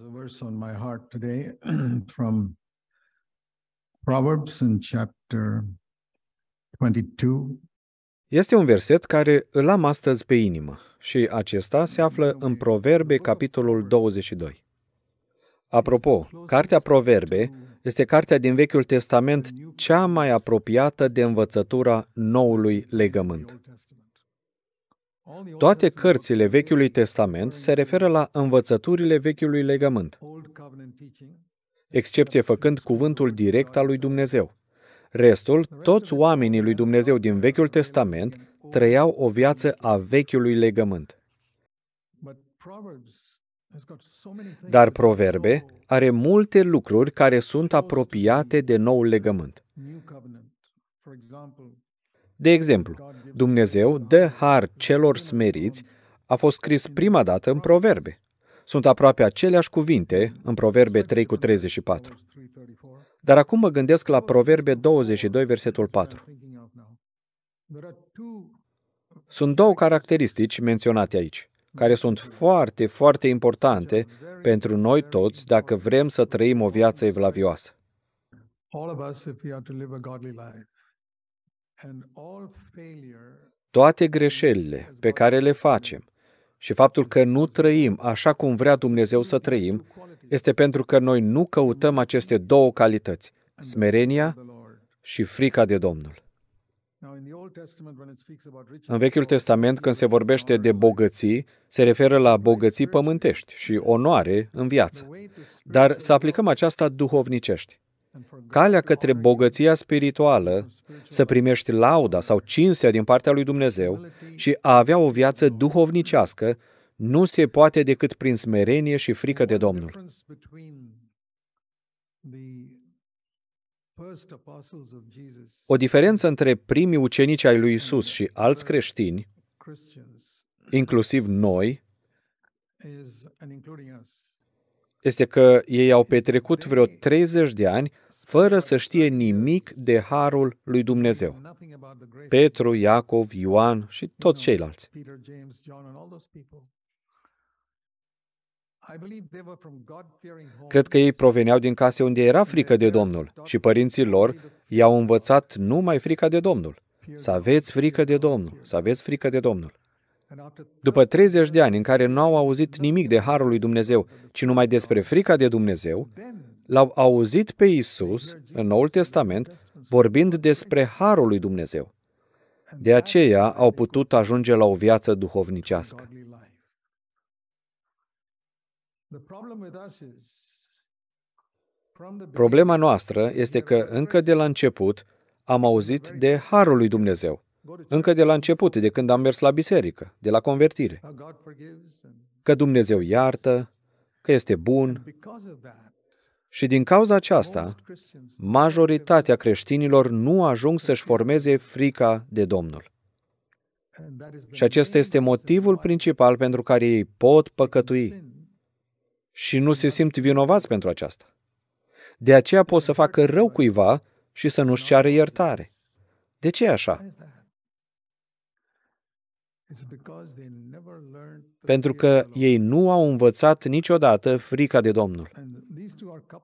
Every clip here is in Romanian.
a verse on my heart today from Proverbs in chapter 22. Este un verset care îl am astăzi pe inimă și acesta se află în Proverbe, capitolul 22. Apropo, cartea Proverbe este cartea din Vechiul Testament cea mai apropiată de învățătura Noului Legământ. Toate cărțile Vechiului Testament se referă la învățăturile Vechiului Legământ, excepție făcând cuvântul direct al lui Dumnezeu. Restul, toți oamenii lui Dumnezeu din Vechiul Testament trăiau o viață a Vechiului Legământ. Dar Proverbe are multe lucruri care sunt apropiate de noul legământ. De exemplu, Dumnezeu dă har celor smeriți a fost scris prima dată în proverbe. Sunt aproape aceleași cuvinte în proverbe 3 cu 34. Dar acum mă gândesc la proverbe 22, versetul 4. Sunt două caracteristici menționate aici, care sunt foarte, foarte importante pentru noi toți dacă vrem să trăim o viață evlavioasă toate greșelile pe care le facem și faptul că nu trăim așa cum vrea Dumnezeu să trăim, este pentru că noi nu căutăm aceste două calități, smerenia și frica de Domnul. În Vechiul Testament, când se vorbește de bogății, se referă la bogății pământești și onoare în viață. Dar să aplicăm aceasta duhovnicești calea către bogăția spirituală, să primești lauda sau cinstea din partea lui Dumnezeu și a avea o viață duhovnicească, nu se poate decât prin smerenie și frică de Domnul. O diferență între primii ucenici ai lui Isus și alți creștini, inclusiv noi, este că ei au petrecut vreo 30 de ani fără să știe nimic de harul lui Dumnezeu. Petru, Iacov, Ioan și toți ceilalți. Cred că ei proveneau din case unde era frică de Domnul și părinții lor i-au învățat numai frica de Domnul. Să aveți frică de Domnul, să aveți frică de Domnul. După 30 de ani în care nu au auzit nimic de harul lui Dumnezeu, ci numai despre frica de Dumnezeu, l-au auzit pe Isus în Noul Testament vorbind despre harul lui Dumnezeu. De aceea au putut ajunge la o viață duhovnicească. Problema noastră este că încă de la început am auzit de harul lui Dumnezeu încă de la început, de când am mers la biserică, de la convertire. Că Dumnezeu iartă, că este bun. Și din cauza aceasta, majoritatea creștinilor nu ajung să-și formeze frica de Domnul. Și acesta este motivul principal pentru care ei pot păcătui și nu se simt vinovați pentru aceasta. De aceea pot să facă rău cuiva și să nu-și ceară iertare. De ce așa? pentru că ei nu au învățat niciodată frica de Domnul.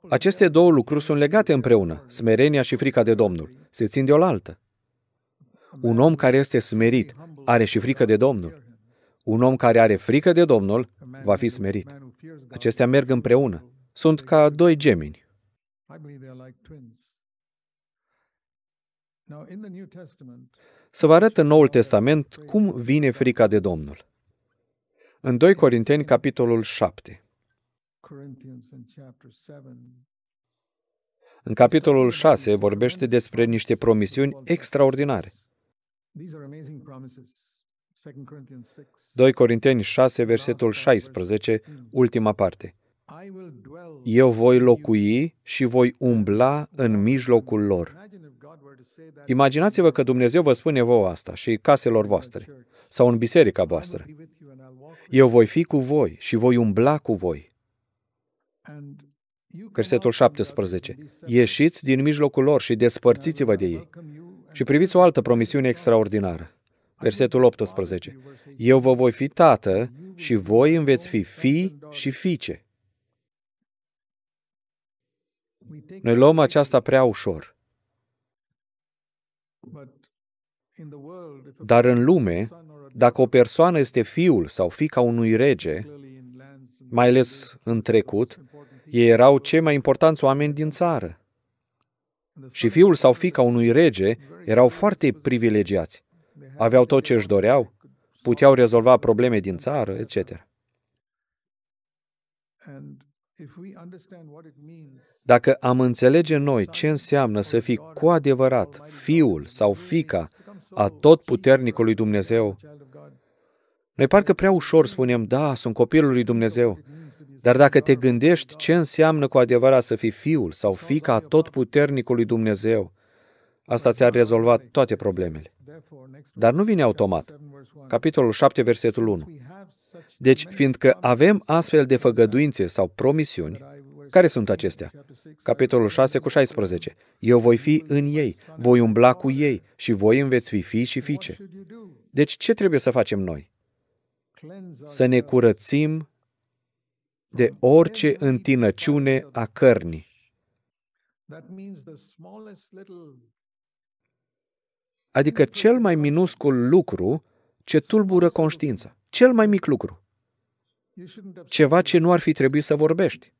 Aceste două lucruri sunt legate împreună, smerenia și frica de Domnul. Se țin de oaltă. Un om care este smerit are și frică de Domnul. Un om care are frică de Domnul va fi smerit. Acestea merg împreună. Sunt ca doi gemini. Să vă arăt în Noul Testament cum vine frica de Domnul. În 2 Corinteni, capitolul 7. În capitolul 6 vorbește despre niște promisiuni extraordinare. 2 Corinteni 6, versetul 16, ultima parte. Eu voi locui și voi umbla în mijlocul lor. Imaginați-vă că Dumnezeu vă spune vouă asta și caselor voastre sau în biserica voastră. Eu voi fi cu voi și voi umbla cu voi. Versetul 17. Ieșiți din mijlocul lor și despărțiți-vă de ei. Și priviți o altă promisiune extraordinară. Versetul 18. Eu vă voi fi tată și voi îmi veți fi fii și fiice. Noi luăm aceasta prea ușor. Dar în lume, dacă o persoană este fiul sau fica unui rege, mai ales în trecut, ei erau cei mai importanți oameni din țară. Și fiul sau fica unui rege erau foarte privilegiați. Aveau tot ce își doreau, puteau rezolva probleme din țară, etc. Dacă am înțelege noi ce înseamnă să fii cu adevărat fiul sau fica a tot puternicului Dumnezeu, noi parcă prea ușor spunem, da, sunt copilul lui Dumnezeu, dar dacă te gândești ce înseamnă cu adevărat să fii fiul sau fica a tot puternicului Dumnezeu, asta ți-ar rezolva toate problemele. Dar nu vine automat. Capitolul 7, versetul 1. Deci, fiindcă avem astfel de făgăduințe sau promisiuni, care sunt acestea? Capitolul 6 cu 16. Eu voi fi în ei, voi umbla cu ei și voi îmi veți fi fii și fiice. Deci ce trebuie să facem noi? Să ne curățim de orice întinăciune a cărnii. Adică cel mai minuscul lucru ce tulbură conștiința. Cel mai mic lucru. Ceva ce nu ar fi trebuit să vorbești.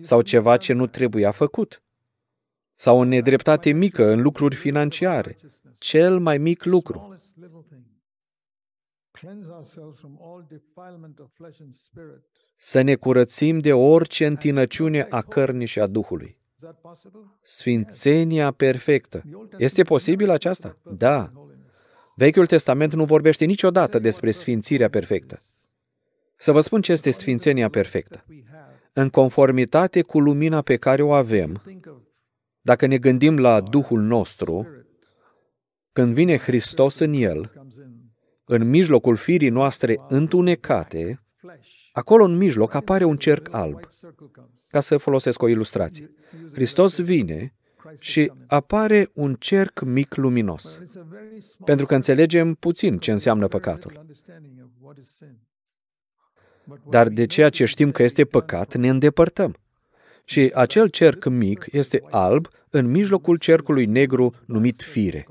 Sau ceva ce nu trebuia făcut. Sau o nedreptate mică în lucruri financiare. Cel mai mic lucru. Să ne curățim de orice întinăciune a cărnii și a Duhului. Sfințenia perfectă. Este posibil aceasta? Da. Vechiul Testament nu vorbește niciodată despre sfințirea perfectă. Să vă spun ce este sfințenia perfectă. În conformitate cu lumina pe care o avem, dacă ne gândim la Duhul nostru, când vine Hristos în El, în mijlocul firii noastre întunecate, acolo în mijloc apare un cerc alb. Ca să folosesc o ilustrație. Hristos vine și apare un cerc mic luminos, pentru că înțelegem puțin ce înseamnă păcatul. Dar de ceea ce știm că este păcat, ne îndepărtăm. Și acel cerc mic este alb în mijlocul cercului negru numit fire.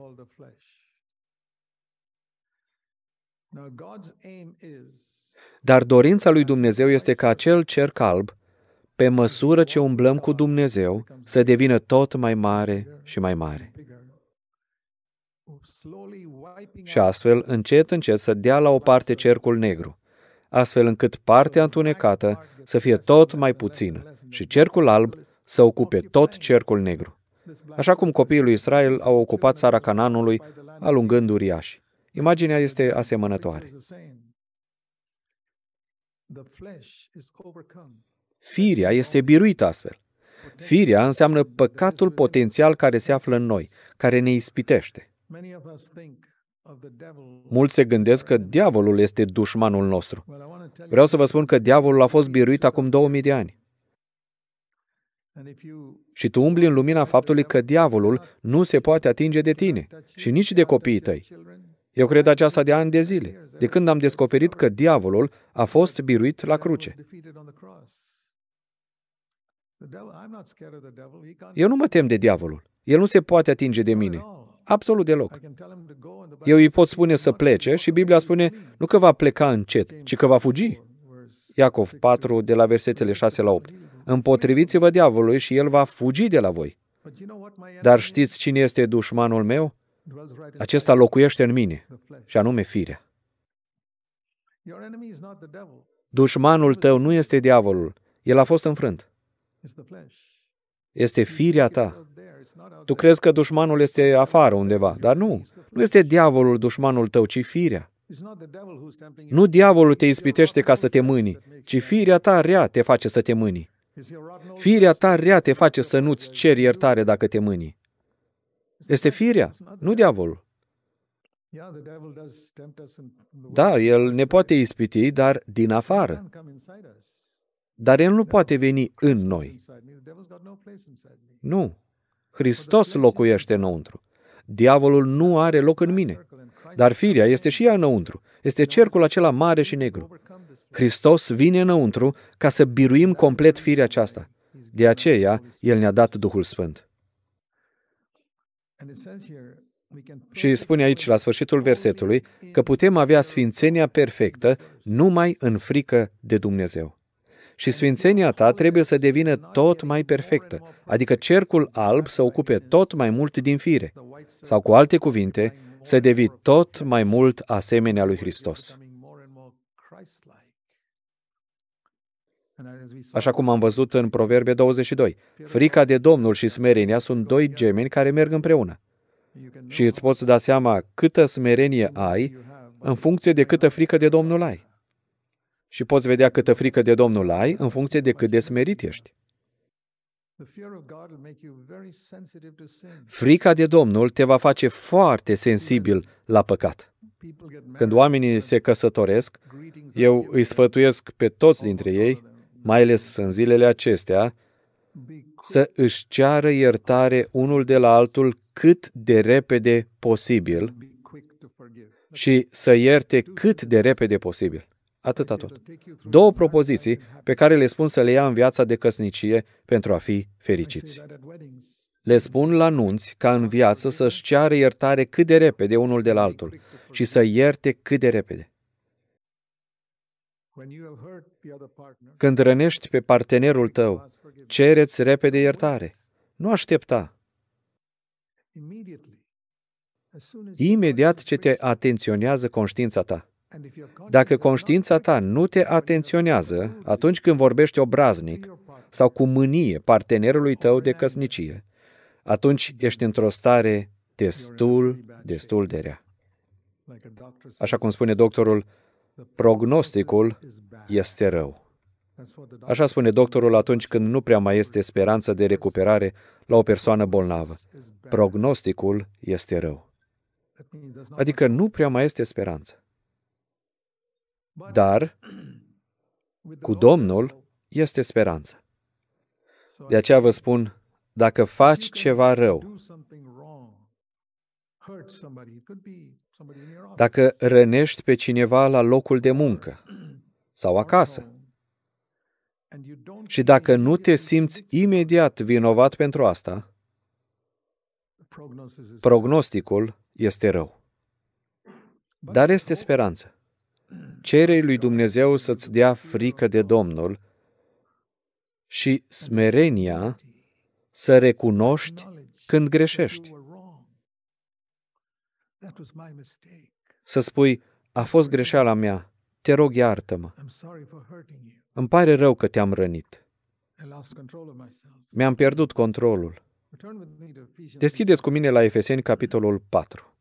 Dar dorința lui Dumnezeu este ca acel cerc alb pe măsură ce umblăm cu Dumnezeu, să devină tot mai mare și mai mare. Și astfel, încet, încet, să dea la o parte cercul negru, astfel încât partea întunecată să fie tot mai puțină și cercul alb să ocupe tot cercul negru. Așa cum copiii lui Israel au ocupat țara Cananului, alungând uriași. Imaginea este asemănătoare. Firea este biruită astfel. Firea înseamnă păcatul potențial care se află în noi, care ne ispitește. Mulți se gândesc că diavolul este dușmanul nostru. Vreau să vă spun că diavolul a fost biruit acum 2000 de ani. Și tu umbli în lumina faptului că diavolul nu se poate atinge de tine și nici de copiii tăi. Eu cred aceasta de ani de zile, de când am descoperit că diavolul a fost biruit la cruce. Eu nu mă tem de diavolul. El nu se poate atinge de mine. Absolut deloc. Eu îi pot spune să plece și Biblia spune nu că va pleca încet, ci că va fugi. Iacov 4, de la versetele 6 la 8. Împotriviți-vă diavolului și el va fugi de la voi. Dar știți cine este dușmanul meu? Acesta locuiește în mine, și anume firea. Dușmanul tău nu este diavolul. El a fost înfrânt. Este firia ta. Tu crezi că dușmanul este afară undeva, dar nu. Nu este diavolul dușmanul tău, ci firea. Nu diavolul te ispitește ca să te mâni, ci firea ta rea te face să te mâni. Firea ta rea te face să nu-ți ceri iertare dacă te mâni. Este firea, nu diavolul. Da, el ne poate ispiti, dar din afară. Dar El nu poate veni în noi. Nu. Hristos locuiește înăuntru. Diavolul nu are loc în mine. Dar firea este și ea înăuntru. Este cercul acela mare și negru. Hristos vine înăuntru ca să biruim complet firea aceasta. De aceea, El ne-a dat Duhul Sfânt. Și spune aici, la sfârșitul versetului, că putem avea sfințenia perfectă numai în frică de Dumnezeu și sfințenia ta trebuie să devină tot mai perfectă, adică cercul alb să ocupe tot mai mult din fire, sau cu alte cuvinte, să devii tot mai mult asemenea lui Hristos. Așa cum am văzut în Proverbe 22, frica de Domnul și smerenia sunt doi gemeni care merg împreună. Și îți poți da seama câtă smerenie ai în funcție de câtă frică de Domnul ai și poți vedea câtă frică de Domnul ai în funcție de cât de smerit ești. Frica de Domnul te va face foarte sensibil la păcat. Când oamenii se căsătoresc, eu îi sfătuiesc pe toți dintre ei, mai ales în zilele acestea, să își ceară iertare unul de la altul cât de repede posibil și să ierte cât de repede posibil. Atâta tot. Două propoziții pe care le spun să le ia în viața de căsnicie pentru a fi fericiți. Le spun la nunți ca în viață să-și ceară iertare cât de repede unul de la altul și să ierte cât de repede. Când rănești pe partenerul tău, cereți repede iertare. Nu aștepta. Imediat ce te atenționează conștiința ta. Dacă conștiința ta nu te atenționează atunci când vorbești obraznic sau cu mânie partenerului tău de căsnicie, atunci ești într-o stare destul, destul de rea. Așa cum spune doctorul, prognosticul este rău. Așa spune doctorul atunci când nu prea mai este speranță de recuperare la o persoană bolnavă. Prognosticul este rău. Adică nu prea mai este speranță. Dar cu Domnul este speranță. De aceea vă spun, dacă faci ceva rău, dacă rănești pe cineva la locul de muncă sau acasă, și dacă nu te simți imediat vinovat pentru asta, prognosticul este rău. Dar este speranță. Cere lui Dumnezeu să-ți dea frică de Domnul și smerenia să recunoști când greșești. Să spui, a fost greșeala mea, te rog iartă-mă. Îmi pare rău că te-am rănit. Mi-am pierdut controlul. Deschideți cu mine la Efeseni, capitolul 4.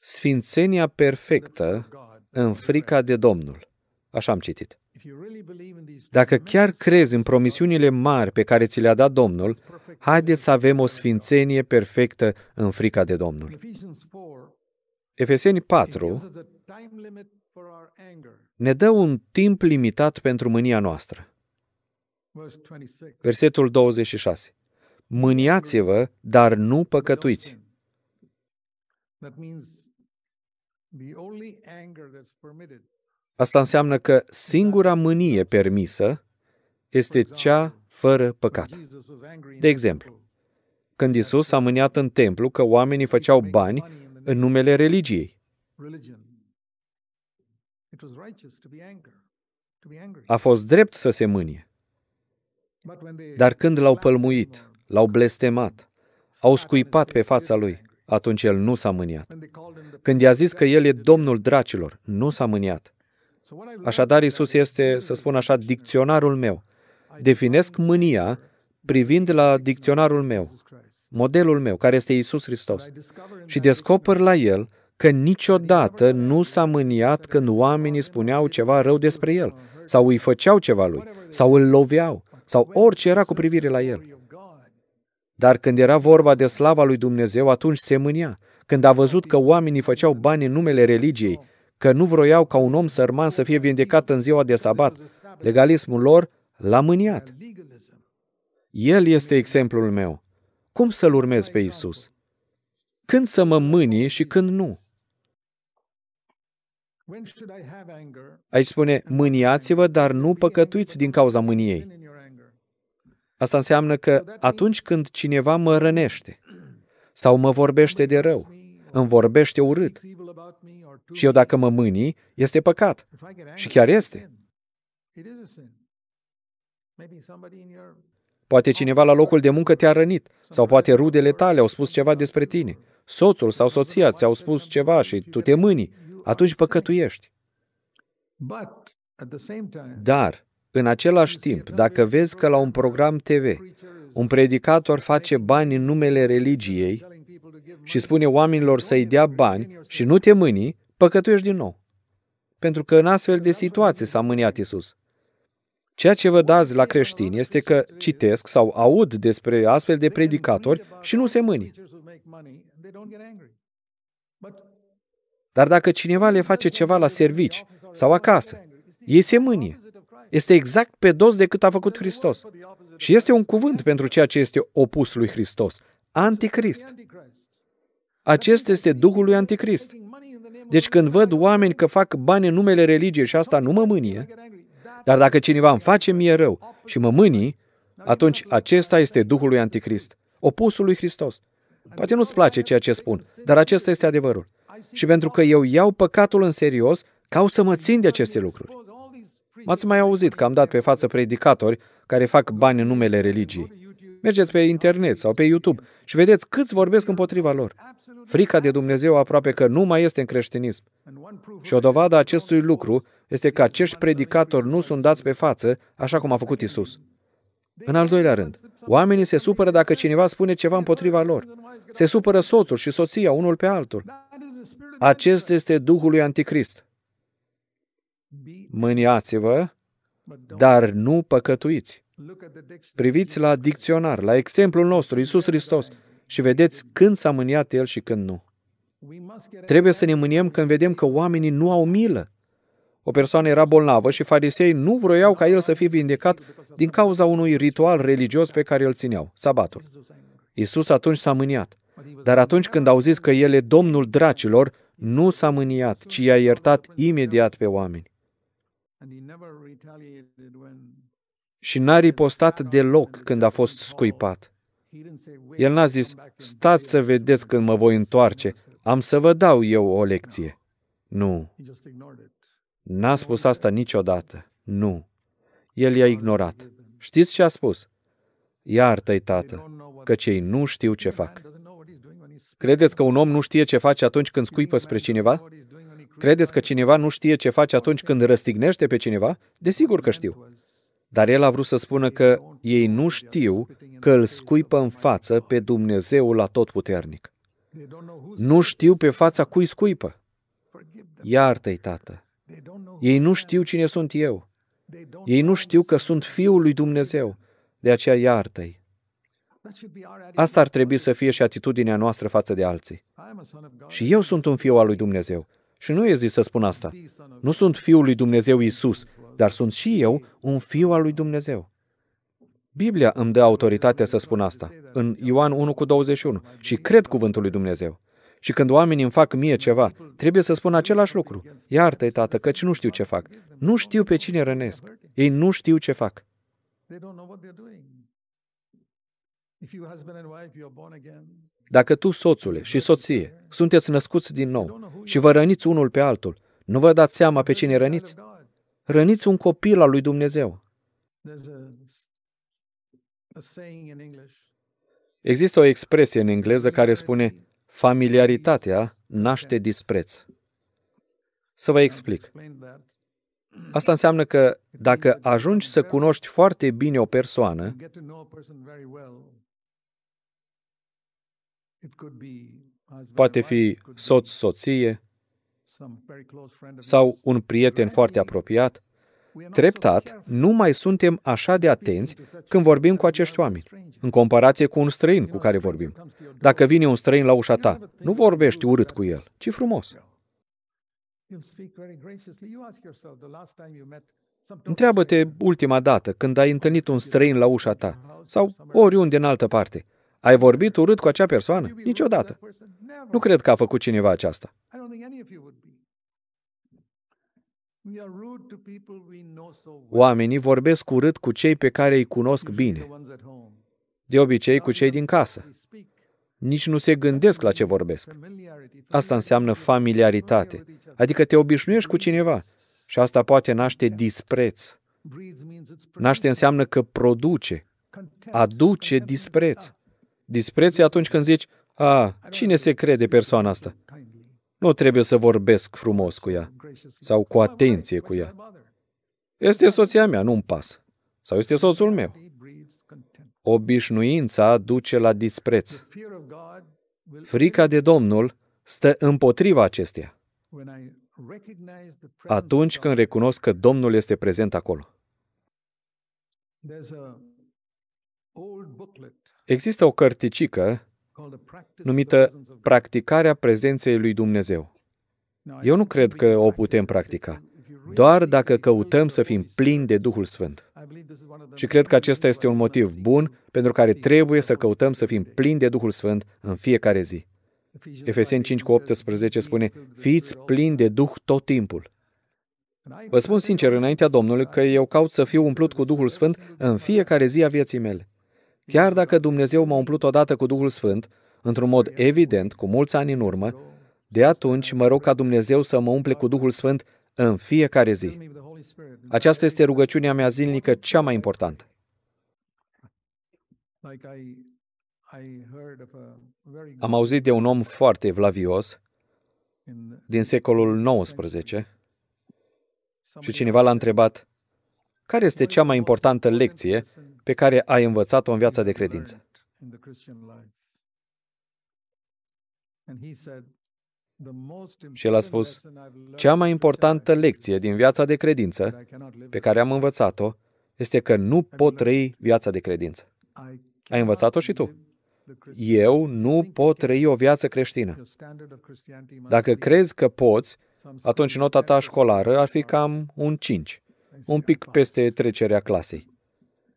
Sfințenia perfectă în frica de Domnul. Așa am citit. Dacă chiar crezi în promisiunile mari pe care ți le-a dat Domnul, haideți să avem o sfințenie perfectă în frica de Domnul. Efeseni 4 ne dă un timp limitat pentru mânia noastră. Versetul 26. Mâniați-vă, dar nu păcătuiți means Asta înseamnă că singura mânie permisă este cea fără păcat. De exemplu, când Isus a mâniat în templu că oamenii făceau bani în numele religiei. A fost drept să se mânie. Dar când l-au pălmuit, l-au blestemat, au scuipat pe fața lui, atunci el nu s-a mâniat. Când i-a zis că el e domnul dracilor, nu s-a mâniat. Așadar, Isus este, să spun așa, dicționarul meu. Definesc mânia privind la dicționarul meu, modelul meu, care este Isus Hristos. Și descoper la el că niciodată nu s-a mâniat când oamenii spuneau ceva rău despre el, sau îi făceau ceva lui, sau îl loveau, sau orice era cu privire la el. Dar când era vorba de slava lui Dumnezeu, atunci se mânia. Când a văzut că oamenii făceau bani în numele religiei, că nu vroiau ca un om sărman să fie vindecat în ziua de sabat, legalismul lor l-a mâniat. El este exemplul meu. Cum să-L urmez pe Isus? Când să mă mâni și când nu? Aici spune, mâniați-vă, dar nu păcătuiți din cauza mâniei. Asta înseamnă că atunci când cineva mă rănește sau mă vorbește de rău, îmi vorbește urât și eu dacă mă mânii, este păcat. Și chiar este. Poate cineva la locul de muncă te-a rănit, sau poate rudele tale au spus ceva despre tine, soțul sau soția ți-au spus ceva și tu te mânii, atunci păcătuiești. Dar, în același timp, dacă vezi că la un program TV un predicator face bani în numele religiei și spune oamenilor să-i dea bani și nu te mâni, păcătuiești din nou. Pentru că în astfel de situații s-a mâniat Isus. Ceea ce vă dați la creștini este că citesc sau aud despre astfel de predicatori și nu se mâni. Dar dacă cineva le face ceva la servici sau acasă, ei se mânie este exact pe dos decât a făcut Hristos. Și este un cuvânt pentru ceea ce este opus lui Hristos, anticrist. Acest este Duhul lui Anticrist. Deci când văd oameni că fac bani în numele religiei și asta nu mă mânie, dar dacă cineva îmi face mie rău și mă mânii, atunci acesta este Duhul lui Anticrist, opusul lui Hristos. Poate nu-ți place ceea ce spun, dar acesta este adevărul. Și pentru că eu iau păcatul în serios, ca să mă țin de aceste lucruri. M-ați mai auzit că am dat pe față predicatori care fac bani în numele religiei. Mergeți pe internet sau pe YouTube și vedeți câți vorbesc împotriva lor. Frica de Dumnezeu aproape că nu mai este în creștinism. Și o dovadă a acestui lucru este că acești predicatori nu sunt dați pe față, așa cum a făcut Isus. În al doilea rând, oamenii se supără dacă cineva spune ceva împotriva lor. Se supără soțul și soția unul pe altul. Acest este Duhul lui Anticrist mâniați-vă, dar nu păcătuiți. Priviți la dicționar, la exemplul nostru, Isus Hristos, și vedeți când s-a mâniat El și când nu. Trebuie să ne mâniem când vedem că oamenii nu au milă. O persoană era bolnavă și farisei nu vroiau ca el să fie vindecat din cauza unui ritual religios pe care îl țineau, sabatul. Isus atunci s-a mâniat. Dar atunci când au zis că el e domnul dracilor, nu s-a mâniat, ci i-a iertat imediat pe oameni. Și n-a ripostat deloc când a fost scuipat. El n-a zis, stați să vedeți când mă voi întoarce, am să vă dau eu o lecție. Nu. N-a spus asta niciodată. Nu. El i-a ignorat. Știți ce a spus? Iartă-i, tată, că cei nu știu ce fac. Credeți că un om nu știe ce face atunci când scuipă spre cineva? Credeți că cineva nu știe ce face atunci când răstignește pe cineva? Desigur că știu. Dar el a vrut să spună că ei nu știu că îl scuipă în față pe Dumnezeul puternic. Nu știu pe fața cui scuipă. Iartă-i, Tată. Ei nu știu cine sunt eu. Ei nu știu că sunt Fiul lui Dumnezeu. De aceea iartă-i. Asta ar trebui să fie și atitudinea noastră față de alții. Și eu sunt un fiu al lui Dumnezeu. Și nu e zis să spun asta. Nu sunt fiul lui Dumnezeu Isus, dar sunt și eu un fiu al lui Dumnezeu. Biblia îmi dă autoritatea să spun asta, în Ioan 1 cu 21, și cred cuvântul lui Dumnezeu. Și când oamenii îmi fac mie ceva, trebuie să spun același lucru. Iartă-i, tată, căci nu știu ce fac. Nu știu pe cine rănesc. Ei nu știu ce fac. Dacă tu, soțule și soție, sunteți născuți din nou și vă răniți unul pe altul, nu vă dați seama pe cine răniți? Răniți un copil al lui Dumnezeu. Există o expresie în engleză care spune familiaritatea naște dispreț. Să vă explic. Asta înseamnă că dacă ajungi să cunoști foarte bine o persoană Poate fi soț-soție sau un prieten foarte apropiat. Treptat, nu mai suntem așa de atenți când vorbim cu acești oameni, în comparație cu un străin cu care vorbim. Dacă vine un străin la ușa ta, nu vorbești urât cu el, ci frumos. Întreabă-te ultima dată când ai întâlnit un străin la ușa ta sau oriunde în altă parte. Ai vorbit urât cu acea persoană? Niciodată. Nu cred că a făcut cineva aceasta. Oamenii vorbesc urât cu cei pe care îi cunosc bine, de obicei cu cei din casă. Nici nu se gândesc la ce vorbesc. Asta înseamnă familiaritate, adică te obișnuiești cu cineva și asta poate naște dispreț. Naște înseamnă că produce, aduce dispreț. Dispreț atunci când zici, a, cine se crede persoana asta? Nu trebuie să vorbesc frumos cu ea sau cu atenție cu ea. Este soția mea, nu-mi pas. Sau este soțul meu. Obișnuința duce la dispreț. Frica de Domnul stă împotriva acesteia. Atunci când recunosc că Domnul este prezent acolo. Există o cărticică numită Practicarea prezenței lui Dumnezeu. Eu nu cred că o putem practica, doar dacă căutăm să fim plini de Duhul Sfânt. Și cred că acesta este un motiv bun pentru care trebuie să căutăm să fim plini de Duhul Sfânt în fiecare zi. Efeseni 5 cu 18 spune, fiți plini de Duh tot timpul. Vă spun sincer înaintea Domnului că eu caut să fiu umplut cu Duhul Sfânt în fiecare zi a vieții mele. Chiar dacă Dumnezeu m-a umplut odată cu Duhul Sfânt, într-un mod evident, cu mulți ani în urmă, de atunci mă rog ca Dumnezeu să mă umple cu Duhul Sfânt în fiecare zi. Aceasta este rugăciunea mea zilnică cea mai importantă. Am auzit de un om foarte vlavios din secolul XIX și cineva l-a întrebat care este cea mai importantă lecție pe care ai învățat-o în viața de credință? Și el a spus, cea mai importantă lecție din viața de credință pe care am învățat-o este că nu pot trăi viața de credință. Ai învățat-o și tu. Eu nu pot trăi o viață creștină. Dacă crezi că poți, atunci nota ta școlară ar fi cam un 5 un pic peste trecerea clasei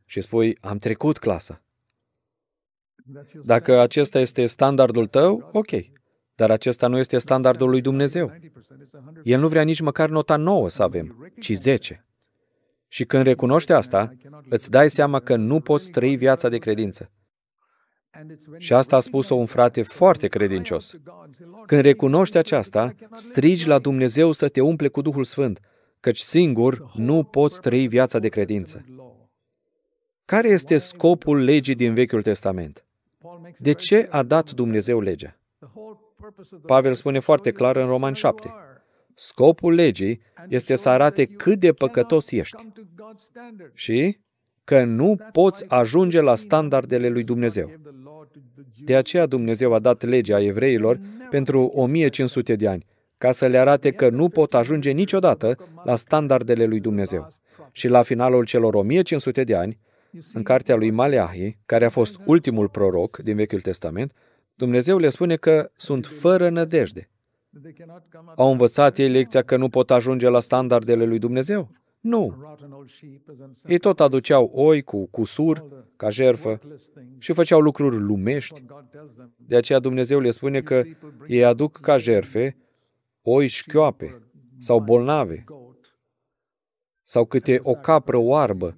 și spui, am trecut clasa. Dacă acesta este standardul tău, ok. Dar acesta nu este standardul lui Dumnezeu. El nu vrea nici măcar nota 9 să avem, ci 10. Și când recunoști asta, îți dai seama că nu poți trăi viața de credință. Și asta a spus-o un frate foarte credincios. Când recunoști aceasta, strigi la Dumnezeu să te umple cu Duhul Sfânt, căci singur nu poți trăi viața de credință. Care este scopul legii din Vechiul Testament? De ce a dat Dumnezeu legea? Pavel spune foarte clar în Roman 7. Scopul legii este să arate cât de păcătos ești și că nu poți ajunge la standardele lui Dumnezeu. De aceea Dumnezeu a dat legea evreilor pentru 1500 de ani, ca să le arate că nu pot ajunge niciodată la standardele lui Dumnezeu. Și la finalul celor 1500 de ani, în cartea lui Maleahi, care a fost ultimul proroc din Vechiul Testament, Dumnezeu le spune că sunt fără nădejde. Au învățat ei lecția că nu pot ajunge la standardele lui Dumnezeu? Nu. Ei tot aduceau oi cu cusur, ca jerfă, și făceau lucruri lumești. De aceea Dumnezeu le spune că ei aduc ca jerfe oi șchioape sau bolnave sau câte o capră oarbă,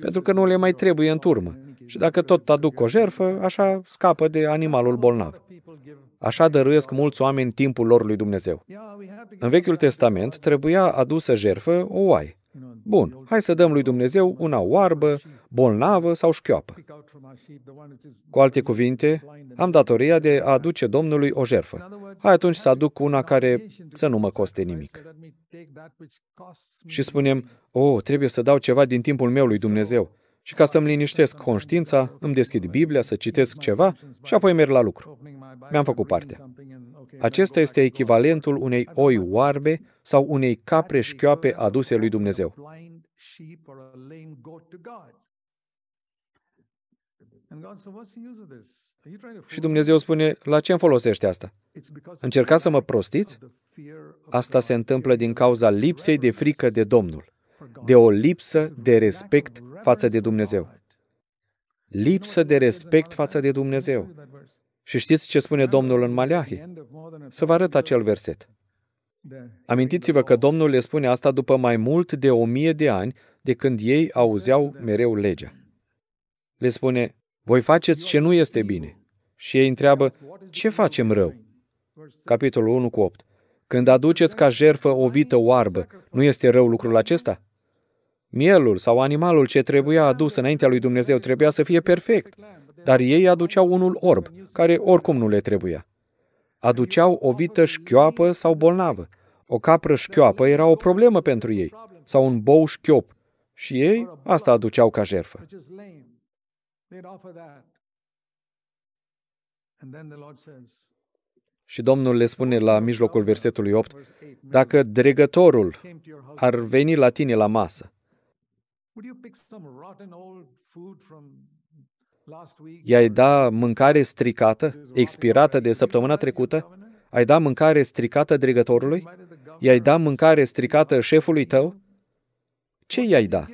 pentru că nu le mai trebuie în turmă. Și dacă tot aduc o jerfă, așa scapă de animalul bolnav. Așa dăruiesc mulți oameni timpul lor lui Dumnezeu. În Vechiul Testament trebuia adusă jerfă o oaie. Bun, hai să dăm lui Dumnezeu una oarbă bolnavă sau șchioapă. Cu alte cuvinte, am datoria de a aduce Domnului o jerfă. Hai atunci să aduc una care să nu mă coste nimic. Și spunem, o, oh, trebuie să dau ceva din timpul meu lui Dumnezeu. Și ca să-mi liniștesc conștiința, îmi deschid Biblia să citesc ceva și apoi merg la lucru. Mi-am făcut partea. Acesta este echivalentul unei oi oarbe sau unei capre șchioape aduse lui Dumnezeu. Și Dumnezeu spune, la ce îmi folosește asta? Încercați să mă prostiți? Asta se întâmplă din cauza lipsei de frică de Domnul, de o lipsă de exact respect față de Dumnezeu. Lipsă de respect față de Dumnezeu. Și știți ce spune Domnul în Maleahi? Să vă arăt acel verset. Amintiți-vă că Domnul le spune asta după mai mult de o mie de ani de când ei exact auzeau mereu legea. Le spune, voi faceți ce nu este bine. Și ei întreabă, ce facem rău? Capitolul 1 cu 8. Când aduceți ca jerfă o vită oarbă, nu este rău lucrul acesta? Mielul sau animalul ce trebuia adus înaintea lui Dumnezeu trebuia să fie perfect, dar ei aduceau unul orb, care oricum nu le trebuia. Aduceau o vită șchioapă sau bolnavă. O capră șchioapă era o problemă pentru ei, sau un bou șchiop, și ei asta aduceau ca jerfă. They'd offer that. And then the Lord says, și Domnul le spune la mijlocul versetului 8, dacă dregătorul ar veni la tine la masă, i-ai da mâncare stricată, expirată de săptămâna trecută? Ai da mâncare stricată dregătorului? I-ai da mâncare stricată șefului tău? Ce i-ai da?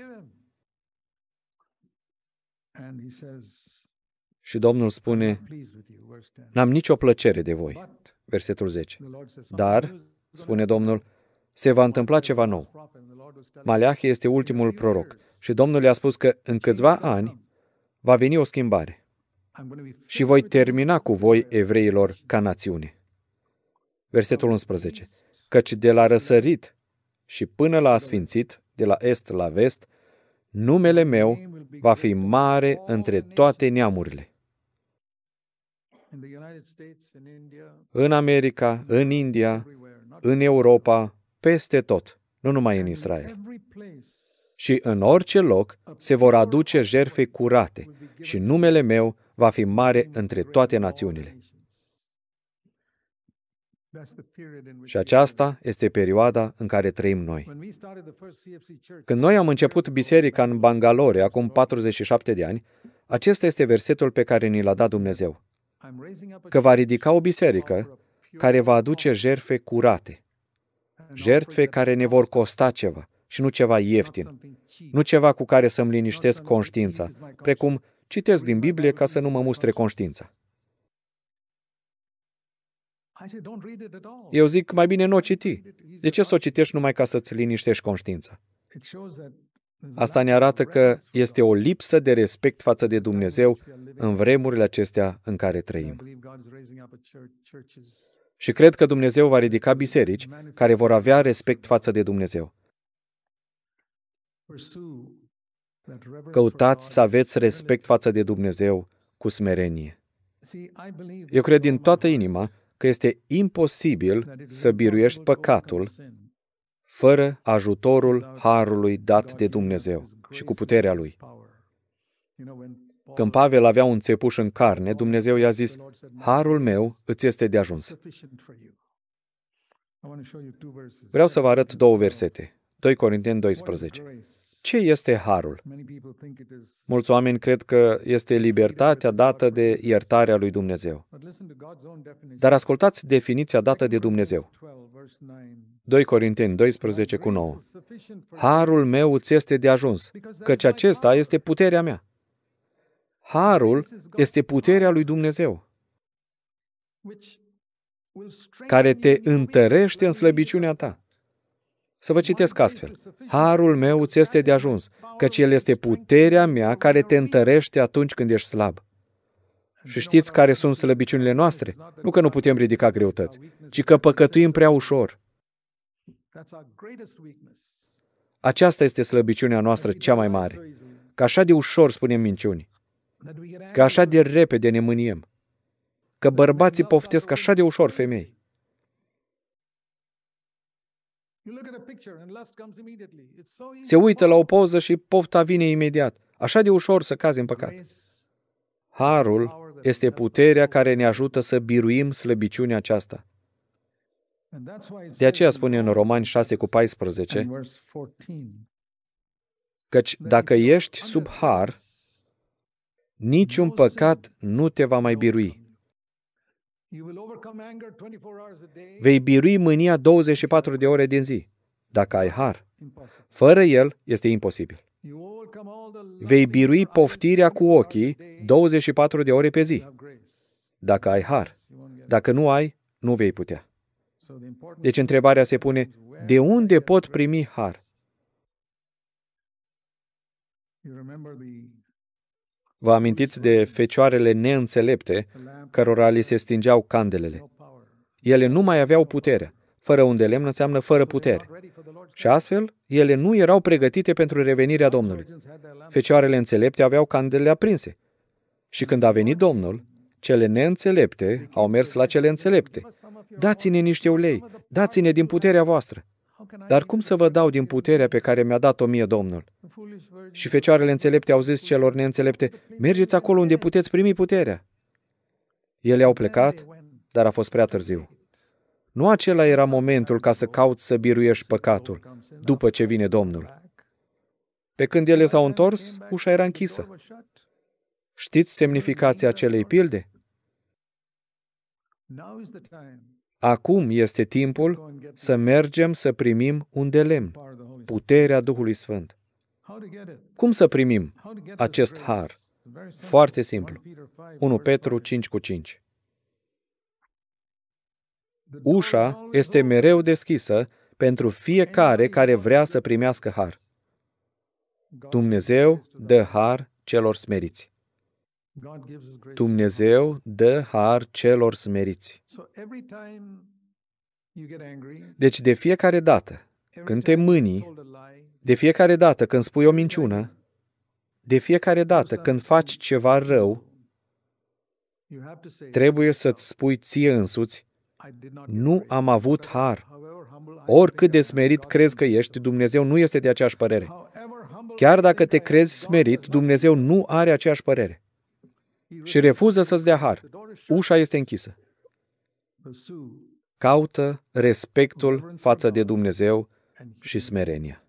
Și Domnul spune, n-am nicio plăcere de voi. Versetul 10. Dar, spune Domnul, se va întâmpla ceva nou. Maleah este ultimul proroc și Domnul i-a spus că în câțiva ani va veni o schimbare și voi termina cu voi evreilor ca națiune. Versetul 11. Căci de la răsărit și până la asfințit, de la est la vest, numele meu va fi mare între toate neamurile. În America, în India, în Europa, peste tot, nu numai în Israel. Și în orice loc se vor aduce jerfe curate și numele meu va fi mare între toate națiunile. Și aceasta este perioada în care trăim noi. Când noi am început biserica în Bangalore, acum 47 de ani, acesta este versetul pe care ni l-a dat Dumnezeu. Că va ridica o biserică care va aduce jertfe curate. Jertfe care ne vor costa ceva și nu ceva ieftin. Nu ceva cu care să-mi liniștesc conștiința, precum citesc din Biblie ca să nu mă mustre conștiința. Eu zic, mai bine nu o citi. De ce să o citești numai ca să-ți liniștești conștiința? Asta ne arată că este o lipsă de respect față de Dumnezeu în vremurile acestea în care trăim. Și cred că Dumnezeu va ridica biserici care vor avea respect față de Dumnezeu. Căutați să aveți respect față de Dumnezeu cu smerenie. Eu cred din toată inima că este imposibil să biruiești păcatul fără ajutorul harului dat de Dumnezeu și cu puterea lui. Când Pavel avea un țepuș în carne, Dumnezeu i-a zis, Harul meu îți este de ajuns. Vreau să vă arăt două versete. 2 Corinteni 12 ce este harul? Mulți oameni cred că este libertatea dată de iertarea lui Dumnezeu. Dar ascultați definiția dată de Dumnezeu. 2 Corinteni 12 cu 9. Harul meu ți este de ajuns, căci acesta este puterea mea. Harul este puterea lui Dumnezeu, care te întărește în slăbiciunea ta să vă citesc astfel. Harul meu ți este de ajuns, căci el este puterea mea care te întărește atunci când ești slab. Și știți care sunt slăbiciunile noastre? Nu că nu putem ridica greutăți, ci că păcătuim prea ușor. Aceasta este slăbiciunea noastră cea mai mare. Că așa de ușor spunem minciuni. Că așa de repede ne mâniem. Că bărbații poftesc așa de ușor femei. Se uită la o poză și pofta vine imediat. Așa de ușor să cazi în păcat. Harul este puterea care ne ajută să biruim slăbiciunea aceasta. De aceea spune în Romani 6 cu 14, căci dacă ești sub har, niciun păcat nu te va mai birui. Vei birui mânia 24 de ore din zi, dacă ai har. Fără el este imposibil. Vei birui poftirea cu ochii 24 de ore pe zi, dacă ai har. Dacă nu ai, nu vei putea. Deci întrebarea se pune, de unde pot primi har? Vă amintiți de fecioarele neînțelepte cărora li se stingeau candelele. Ele nu mai aveau putere. Fără un de lemn înseamnă fără putere. Și astfel, ele nu erau pregătite pentru revenirea Domnului. Fecioarele înțelepte aveau candelele aprinse. Și când a venit Domnul, cele neînțelepte au mers la cele înțelepte. Dați-ne niște ulei, dați-ne din puterea voastră. Dar cum să vă dau din puterea pe care mi-a dat-o mie Domnul? Și fecioarele înțelepte au zis celor neînțelepte, mergeți acolo unde puteți primi puterea. Ele au plecat, dar a fost prea târziu. Nu acela era momentul ca să cauți să biruiești păcatul, după ce vine Domnul. Pe când ele s-au întors, ușa era închisă. Știți semnificația acelei pilde? Acum este timpul să mergem să primim un delemn, puterea Duhului Sfânt. Cum să primim acest har? Foarte simplu. 1 Petru 5 cu 5. Ușa este mereu deschisă pentru fiecare care vrea să primească har. Dumnezeu dă har celor smeriți. Dumnezeu dă har celor smeriți. Deci de fiecare dată când te mâni, de fiecare dată când spui o minciună, de fiecare dată când faci ceva rău, trebuie să-ți spui ție însuți, nu am avut har. Oricât de smerit crezi că ești, Dumnezeu nu este de aceeași părere. Chiar dacă te crezi smerit, Dumnezeu nu are aceeași părere și refuză să-ți dea har. Ușa este închisă. Caută respectul față de Dumnezeu și smerenia.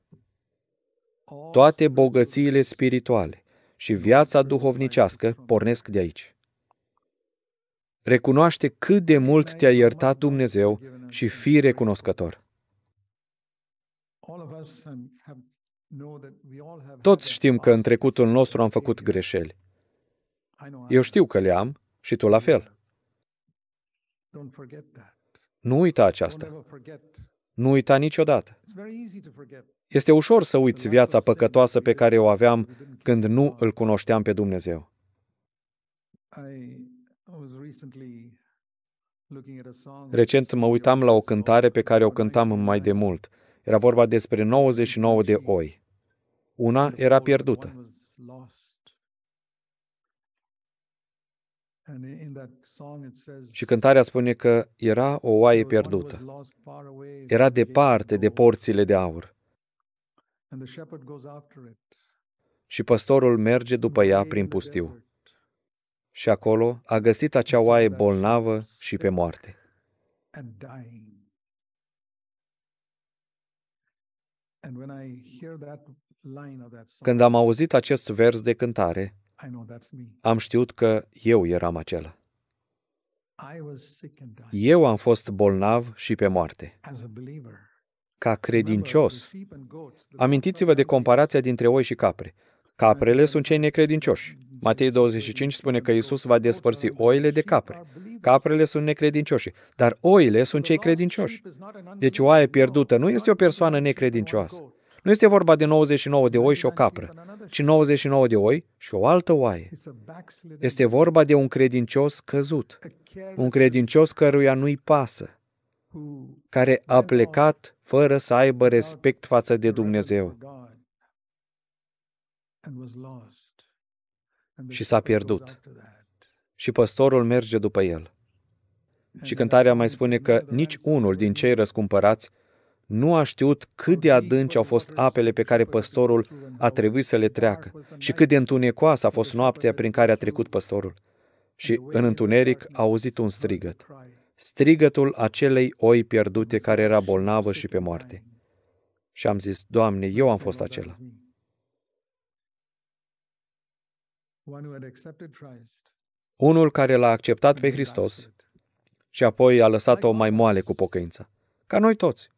Toate bogățiile spirituale și viața duhovnicească pornesc de aici. Recunoaște cât de mult te-a iertat Dumnezeu și fii recunoscător. Toți știm că în trecutul nostru am făcut greșeli eu știu că le am și tu la fel. Nu uita aceasta. Nu uita niciodată. Este ușor să uiți viața păcătoasă pe care o aveam când nu îl cunoșteam pe Dumnezeu. Recent mă uitam la o cântare pe care o cântam mai de mult. Era vorba despre 99 de oi. Una era pierdută. Și cântarea spune că era o oaie pierdută. Era departe de porțile de aur. Și păstorul merge după ea prin pustiu. Și acolo a găsit acea oaie bolnavă și pe moarte. Când am auzit acest vers de cântare, am știut că eu eram acela. Eu am fost bolnav și pe moarte. Ca credincios. Amintiți-vă de comparația dintre oi și capre. Caprele sunt cei necredincioși. Matei 25 spune că Isus va despărți oile de capre. Caprele sunt necredincioși, dar oile sunt cei credincioși. Deci oaie pierdută nu este o persoană necredincioasă. Nu este vorba de 99 de oi și o capră ci 99 de oi și o altă oaie. Este vorba de un credincios căzut, un credincios căruia nu-i pasă, care a plecat fără să aibă respect față de Dumnezeu și s-a pierdut. Și păstorul merge după el. Și cântarea mai spune că nici unul din cei răscumpărați nu a știut cât de adânci au fost apele pe care păstorul a trebuit să le treacă și cât de întunecoasă a fost noaptea prin care a trecut păstorul. Și în întuneric a auzit un strigăt. Strigătul acelei oi pierdute care era bolnavă și pe moarte. Și am zis, Doamne, eu am fost acela. Unul care l-a acceptat pe Hristos și apoi a lăsat-o mai moale cu pocăința. Ca noi toți.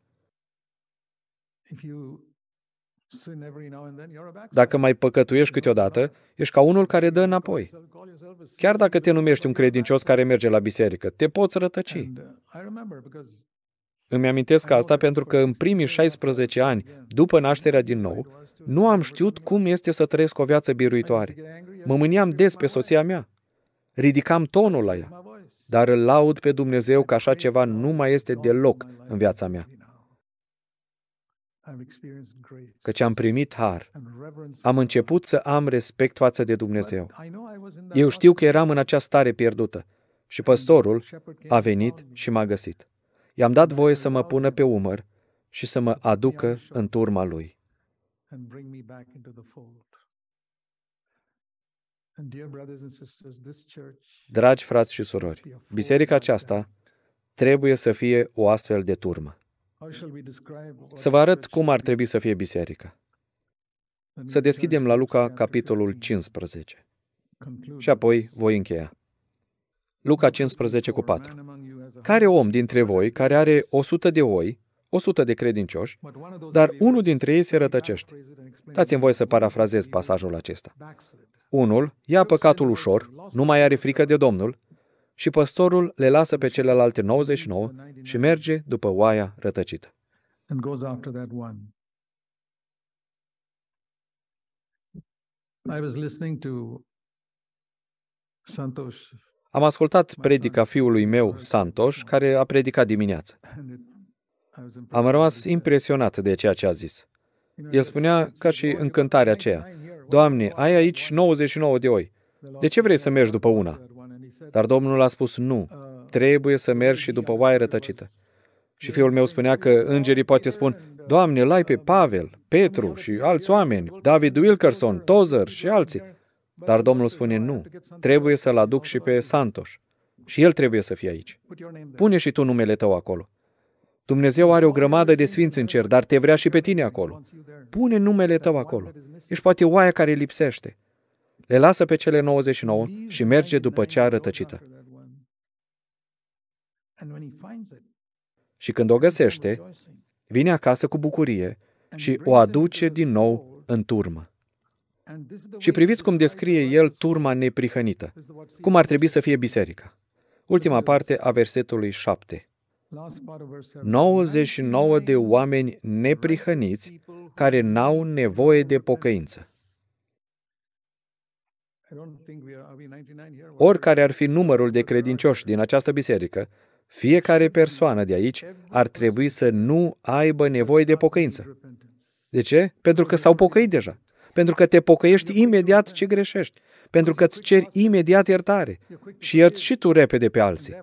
Dacă mai păcătuiești câteodată, ești ca unul care dă înapoi. Chiar dacă te numești un credincios care merge la biserică, te poți rătăci. Uh, Îmi amintesc asta pentru că în primii 16 ani, după nașterea din nou, nu am știut cum este să trăiesc o viață biruitoare. Mă mâniam des pe soția mea. Ridicam tonul la ea. Dar îl laud pe Dumnezeu că așa ceva nu mai este deloc în viața mea căci am primit har. Am început să am respect față de Dumnezeu. Eu știu că eram în această stare pierdută și păstorul a venit și m-a găsit. I-am dat voie să mă pună pe umăr și să mă aducă în turma lui. Dragi frați și surori, biserica aceasta trebuie să fie o astfel de turmă. Să vă arăt cum ar trebui să fie biserica. Să deschidem la Luca capitolul 15 și apoi voi încheia. Luca 15 cu 4. Care om dintre voi care are 100 de oi, 100 de credincioși, dar unul dintre ei se rătăcește? Dați-mi voi să parafrazez pasajul acesta. Unul ia păcatul ușor, nu mai are frică de Domnul și păstorul le lasă pe celelalte 99 și merge după oaia rătăcită. Am ascultat predica fiului meu, Santos, care a predicat dimineață. Am rămas uh, impresionat de ceea ce a zis. El spunea ca și încântarea aceea, Doamne, ai aici 99 de oi. De ce vrei să mergi după una? Dar Domnul a spus, nu, trebuie să merg și după oaie rătăcită. Și fiul meu spunea că îngerii poate spun, Doamne, lai ai pe Pavel, Petru și alți oameni, David Wilkerson, Tozer și alții. Dar Domnul spune, nu, trebuie să-l aduc și pe Santos. Și el trebuie să fie aici. Pune și tu numele tău acolo. Dumnezeu are o grămadă de sfinți în cer, dar te vrea și pe tine acolo. Pune numele tău acolo. Ești poate oaia care lipsește le lasă pe cele 99 și merge după cea rătăcită. Și când o găsește, vine acasă cu bucurie și o aduce din nou în turmă. Și priviți cum descrie el turma neprihănită, cum ar trebui să fie biserica. Ultima parte a versetului 7. 99 de oameni neprihăniți care n-au nevoie de pocăință. Oricare ar fi numărul de credincioși din această biserică, fiecare persoană de aici ar trebui să nu aibă nevoie de pocăință. De ce? Pentru că s-au pocăit deja. Pentru că te pocăiești imediat ce greșești pentru că îți ceri imediat iertare și ierți și tu repede pe alții.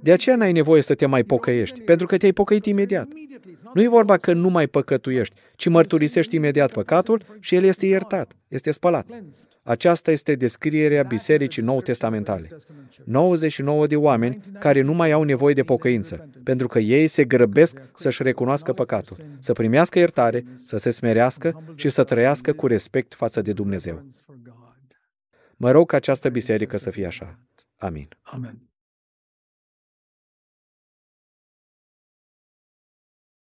De aceea n-ai nevoie să te mai pocăiești, pentru că te-ai pocăit imediat. Nu e vorba că nu mai păcătuiești, ci mărturisești imediat păcatul și el este iertat, este spălat. Aceasta este descrierea Bisericii Nou Testamentale. 99 de oameni care nu mai au nevoie de pocăință, pentru că ei se grăbesc să-și recunoască păcatul, să primească iertare, să se smerească și să trăiască cu respect față de Dumnezeu. Mă rog ca această biserică să fie așa. Amin. Amen.